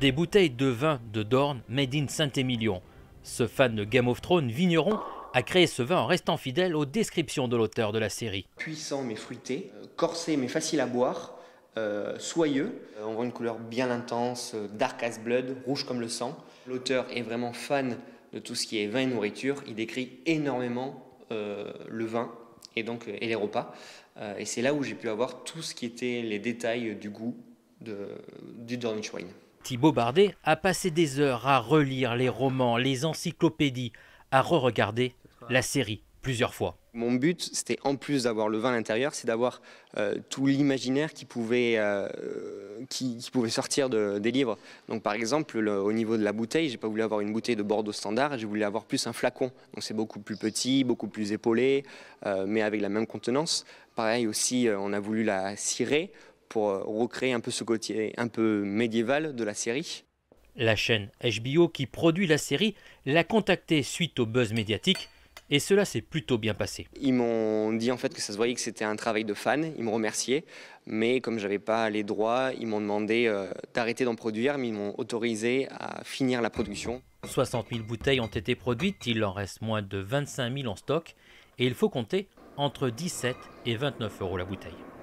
des bouteilles de vin de Dorn, made in Saint-Émilion. Ce fan de Game of Thrones vigneron a créé ce vin en restant fidèle aux descriptions de l'auteur de la série. Puissant mais fruité, corsé mais facile à boire, euh, soyeux. On voit une couleur bien intense, dark as blood, rouge comme le sang. L'auteur est vraiment fan de tout ce qui est vin et nourriture. Il décrit énormément euh, le vin et donc euh, et les repas. et c'est là où j'ai pu avoir tout ce qui était les détails du goût du Dornish Wine. Thibaut Bardet a passé des heures à relire les romans, les encyclopédies, à re-regarder la série plusieurs fois. Mon but, c'était en plus d'avoir le vin à l'intérieur, c'est d'avoir euh, tout l'imaginaire euh, qui, qui, pouvait sortir de, des livres. Donc par exemple, au niveau de la bouteille, j'ai pas voulu avoir une bouteille de Bordeaux standard, j'ai voulu avoir plus un flacon. Donc c'est beaucoup plus petit, beaucoup plus épaulé, euh, mais avec la même contenance. Pareil aussi, on a voulu la cirer pour euh, recréer un peu ce côté un peu médiéval de la série. La chaîne HBO qui produit la série l'a contacté suite au buzz médiatique et cela s'est plutôt bien passé. Ils m'ont dit en fait que ça se voyait que c'était un travail de fan, ils me remerciaient, mais comme je n'avais pas les droits, ils m'ont demandé euh, d'arrêter d'en produire, mais ils m'ont autorisé à finir la production. 60 000 bouteilles ont été produites, il en reste moins de 25 000 en stock, et il faut compter entre 17 et 29 euros la bouteille.